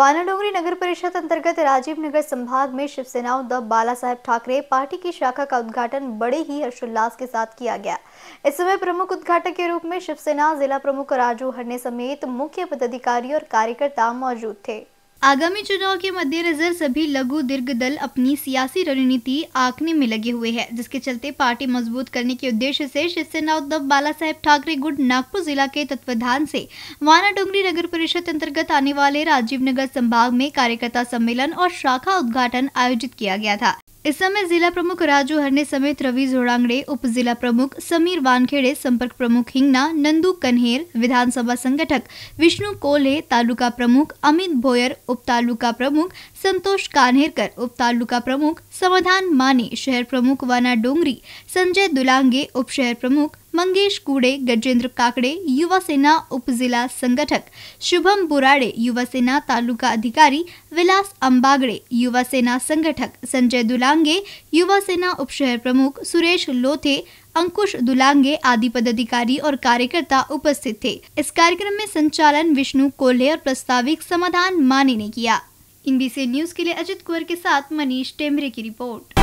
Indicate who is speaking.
Speaker 1: डोंगरी नगर परिषद अंतर्गत राजीव नगर संभाग में शिवसेना उद्धव बाला साहेब ठाकरे पार्टी की शाखा का उद्घाटन बड़े ही हर्षोल्लास के साथ किया गया इस समय प्रमुख उद्घाटक के रूप में शिवसेना जिला प्रमुख राजू हरने समेत मुख्य पदाधिकारी और कार्यकर्ता मौजूद थे आगामी चुनाव के मद्देनजर सभी लघु दीर्घ दल अपनी सियासी रणनीति आंकने में लगे हुए हैं जिसके चलते पार्टी मजबूत करने के उद्देश्य से शिवसेना उद्धव बाला साहेब ठाकरे गुट नागपुर जिला के तत्वाधान से वाना डोंगरी नगर परिषद अंतर्गत आने वाले राजीव नगर संभाग में कार्यकर्ता सम्मेलन और शाखा उद्घाटन आयोजित किया गया था इस समय जिला प्रमुख राजू हरने समेत रवि जोड़ांगड़े उप जिला प्रमुख समीर वानखेड़े संपर्क प्रमुख हिंगना नंदू कन्हेर विधानसभा संगठक विष्णु कोल्हे तालुका प्रमुख अमित भोयर उप तालुका प्रमुख संतोष कान्हेरकर उप तालुका प्रमुख समाधान माने शहर प्रमुख वाना डोंगरी संजय दुलांगे उप शहर प्रमुख मंगेश कुड़े गजेंद्र काकड़े युवा सेना उपजिला संगठक शुभम बुराड़े युवा सेना तालुका अधिकारी विलास अंबागड़े युवा सेना संगठक संजय दुलांगे युवा सेना उपशहर प्रमुख सुरेश लोथे अंकुश दुलांगे आदि पदाधिकारी और कार्यकर्ता उपस्थित थे इस कार्यक्रम में संचालन विष्णु कोल्हे और प्रस्ताविक समाधान माने ने किया इन बीसी न्यूज के लिए अजित कुंवर के साथ मनीष टेमरे की रिपोर्ट